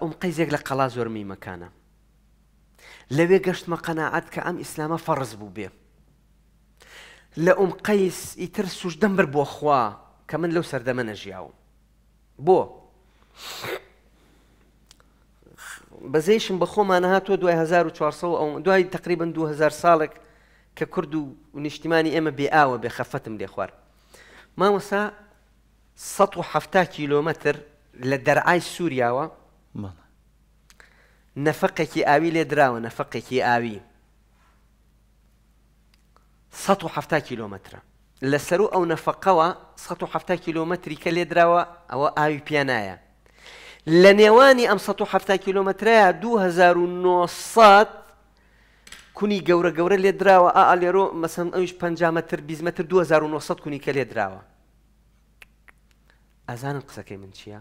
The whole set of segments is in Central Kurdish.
ئەم قەیزێک لە قەلا زۆرمی مەکانە لەوێ گەشتمە قەنەعات کە ئەم ئیسلامە فەرز بوو بێ لە ئەم قەیس ئیتر سوش دەمبر بۆ خوا کە من لەو سەردەمە نەژیاوم بۆ بەزەیشم بە خۆمان هاتووە دوای 1400 ئەو دوای تقریبا 2000 ساڵێک کە کورد و نیشتیمانی ئێمە بێ ئاوە بێ خەفەتم لێ خوار مامەسا 170 کیلۆمەتر لە دەرعای سووریاوە نەفقێکی ئاوی لێ دراوە نەفقێکی ئاوی 1970 کیلومترە لەسەر و ئەو نەفقەوە 1970 کیلومتری کە لێ دراوە ئەوە ئاوی پیانایە لە نێوانی ئەم 1970 کیلومترەیە 2900 کونی گەورە گەورە لێ دراوە ئا لێرۆ مەسم ئەوش 50 متر 20 متر 2900 کونی کە لێ دراوە ئەزانن قسەکەی من چییە؟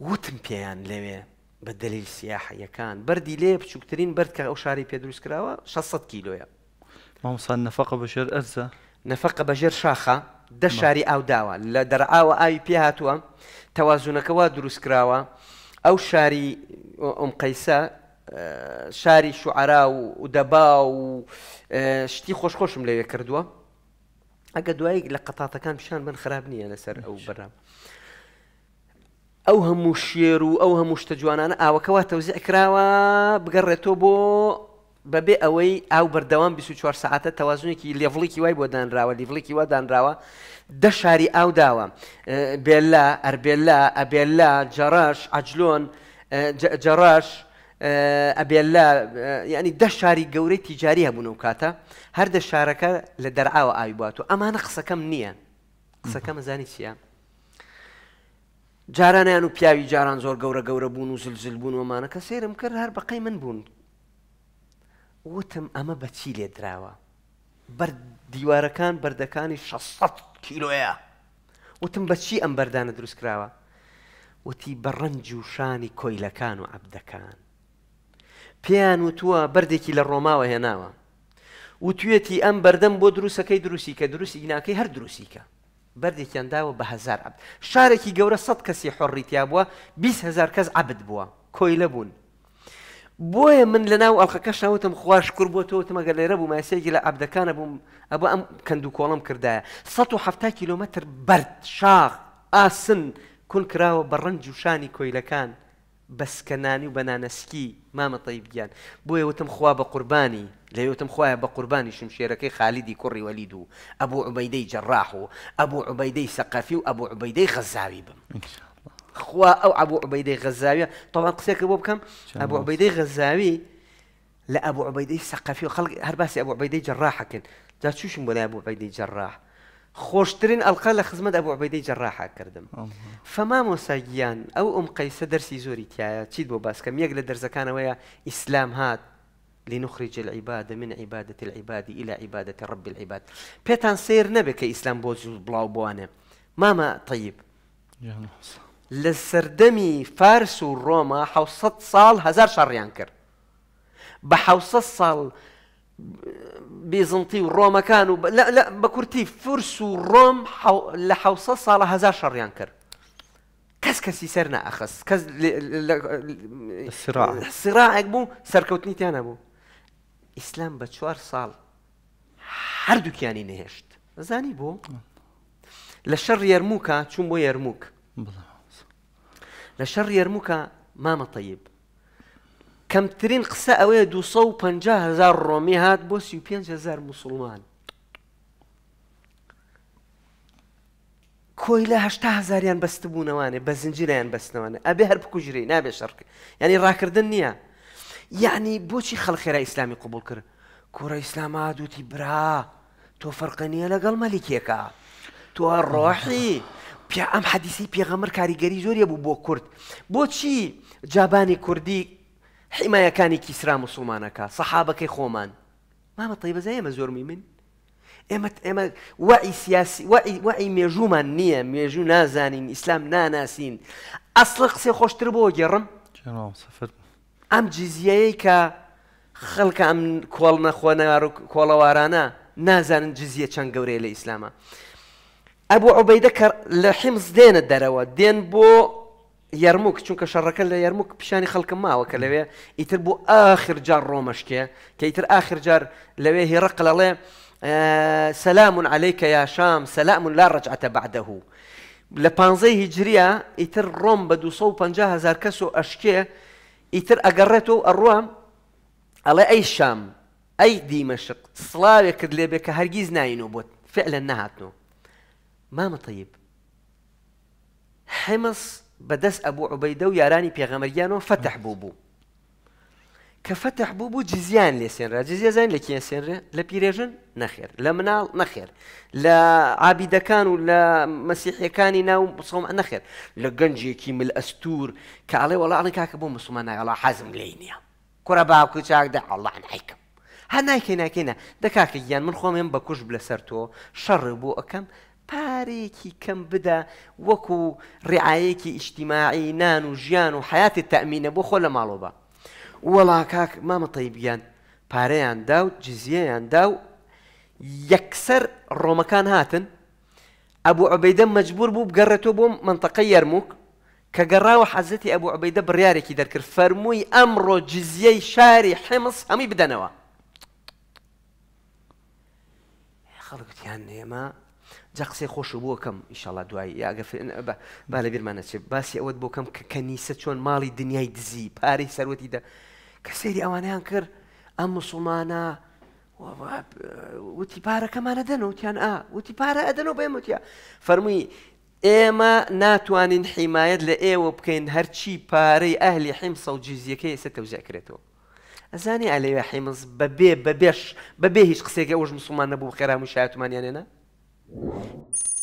وتم پێیان لەوێ بە دلیل سیاحەکان بەری لێ بچووکترین برد کە ئەو شاری پێ دروست کراوە 600 کیلۆە مامسان نەفق بەژێر ئەرزە نەفق بەژێر شاخە دە شاری ئاوداوە لە دەرعاوە ئاوی پێ هاتووە تەوازونەکەەوە دروست کراوە ئەو شاری ئۆم قەیسە شاری شوعرا و دەبا و آه، شتی خۆشخۆشم لەوێ کردووە ئەگە دوایی لە قەتاتەکان پیشان بن خراب نییە لەسەر ئەو بەرام. ئەو هەموو شێر و ئەو هەموو شتە جوانانە ئاوەکەەوە تەوزیع کراوە بگەڕێتەوە بۆ بەبێ ئەوەی ئاو بەردەوام 24 ساعتە تەوازونێکی لێڤڵێکی وای بۆ دانراوە لیڤڵێکی وا دانراوە دە شاری ئاو داوە بێلا ئەربێلا ئەبێلا جەڕاش ئەجلۆن جەڕاش ئەبێلا یعنی دە شاری گەورەی تیجاری هەبوون و کاتە هەر دە شارەکە لە دەرعاوە ئاوی بات و ئەمانە قسەکەم نییە قسەکەم زانی چیە؟ جارانیان و پیاوی جاران زۆر گەورە گەورە بوون و زلزل بوون ومانە کە سێرم کرد هەر بەقەی من بوون وتم ئەمە بەچی لێ درراوە بەر دیوارەکان بەردەکانی 600 کیلۆیە وتم بەچی ئەم بەردانە دروست کراوە وتی بە ڕنج و شانی کۆیلەکان و عبدەکان پێیان وتووە بەردێکی لە ڕۆماوە هێناوە وتوێتی ئەم بەردەم بۆ دروستەکەی دروستی کە دروستی ناکەی هەر دروستی کە بەردێکیان داوە بە هزار عبد شارێکی گەورە سەد کەسی حڕیتیا بووە هزار کەس عبد بووە کۆی لە بوون بۆیە من لە ناو ئەڵلقەکە شاوتم خوۆش کرد بۆ تۆ تمەگە لێرە بوو ماسێکی لە ئابدەکانە بووم ئەبە ئەم کەند و کۆڵم کردایە 170 کیلومتر بەرد شاخ ئاسن کون کراوە بە ڕنج و شانی کۆیلەکان بس كناني وبنانا سكي ما ما طيب جان بوي وتم خوا بقرباني لي وتم خوا بقرباني شمشيركي خالدي كري وليدو ابو عبيدي جراحو ابو عبيدي ثقافي وابو عبيدي غزاوي ان شاء الله خوا او ابو عبيدي غزاوي طبعا قصيك ابو بكم ابو عبيدي غزاوي لا ابو عبيدي ثقافي خلق هرباسي ابو عبيدي جراح جات شو شو ابو عبيدي جراح خۆشترین ئەلقا لە خزمەت ئەبوو عبەدەی جەڕاحا کردم فەمام وساگییان ئەو ئەم قەیسە دەرسی زۆری تایە چیت بۆ باسکەم یەک كان ويا اسلام هات لنخرج العباد من عبادة العباد إلى عبادة رب العباد بيتان سير نبك إسلام بوزو بلاو بوانه ماما طيب لە فارس و ڕۆما حوسەد ساڵ هزار شەڕیان کرد بحوصت حوسە بيزنطي والروما كانوا ب... لا لا بكورتي فرس والروم حو... لحوصة صالة هزار شر ينكر كس كس يسرنا أخس كس ل... ل... الصراع الصراع أبو سركوتني تيانا أبو إسلام بتشوار صال هردو يعني نهشت زاني بو لشر يرموكا شو بو يرموك لشر يرموكا ماما طيب کمترین کەمترین قسە سو پنجه هزار رومی هات بۆ پینج هزار مسلمان کویله هشت هشتا هزاریان بست بە بزنجیر یان بست هەر ابه هر شەڕکە ینی به شرک یعنی خلقی را اسلامی قبول کرد اسلام آدو دوتی برا تۆ فەرقەنیە لەگەڵ مەلیکێکە که ڕۆحی پیا ئەم پیام کاریگری کاریگەری زۆریە بو بۆ کورد بۆچی جابانی کردی. حماية كاني كسرى مسلمانك صحابك خومان ما طيبة زي ما زور ميمن إما إما وعي سياسي وعي وعي ميجوما نية ميجو نازانين إسلام نا ناناسين أصلق سي خوش تربو جرم جرم صفر أم جزية كا خلق أم كوالنا خوانا كوالا وارانا نازان جزية شان قوري لإسلاما أبو عبيدة كر لحمز دين الدروة دين بو يرموك شنك شركه لا يرموك بشاني خلق ما وكلاوي يتربو اخر جار رومشكي كيتر اخر جار لوي هي رقل الله سلام عليك يا شام سلام لا رجعة بعده لبانزي هجرية يتر روم بدو صو بانجاها زاركسو أشكي يتر أقرتو الروم على أي شام أي دمشق صلاوي كدلي بك هرجيز ناينو بوت فعلا نهاتنو ما مطيب طيب حمص بدس ابو عبيده ويراني بيغمريانو فتح نعم. بوبو كفتح بوبو جزيان لسين جزيان زين لكين لا لبيريجن نخير لا منال نخير لا عابد كان ولا مسيحي كان ناو صوم نخير لجنجي كي من الاستور كعلي والله انا كاكبو مسمانا على حزم لينيا كره باكو تشاك ده الله عنايك هنايك هنا كنا دكاك يان من خوم يم بكوش بلا سرتو شربو اكم پارێکی کەم بدە وەکو ڕعاەکی ئیشتیماعی نان و ژیان و حیاتی تەمینە بۆ خۆ لە ماڵۆ بە وەڵا کاک مامە تەیبیان پارەیان دا و جزیەیان دا و یەکسەر ڕۆمەکان هاتن ئەبوو عبەیدە مەجبور بوو بگەڕێتەوە بۆ منتەقە یارموک کە گەڕاوە حەزەتی ئەبوو عبەیدە بڕیارێکی دەرکرد فەرمووی ئەمڕۆ جزیەی شاری حمس هەمی بدەنەوە خەڵکتیان نێمە جا قسەی خۆش بۆ کەم ئیشاڵا دوایی یاگە با لە بیرمانە چێت باسی ئەوەت بۆ کەم کە کەنیسە چۆن ماڵی دنیای دزی پارەی سەرەتی دا کە سەیری ئەوانیان کرد ئەم مسلمانە وتی پارەکەمانە دەن وتیان ئا وتی پارە ئەدەنەوە بێم وتیا فەرمووی ئێمە ناتوانین حیمایەت لە ئێوە بکەین هەرچی پارەی ئەهلی حیمسە و جیزیەکەی ئێستا تەوزیکرێتەوە ئەزانی ئەلەوە حیمز بەبێ بەبێش بەبێ هیچ قسێکی ئەوش مسلمان نەبوو خێرا و شایەتمانیانێنە you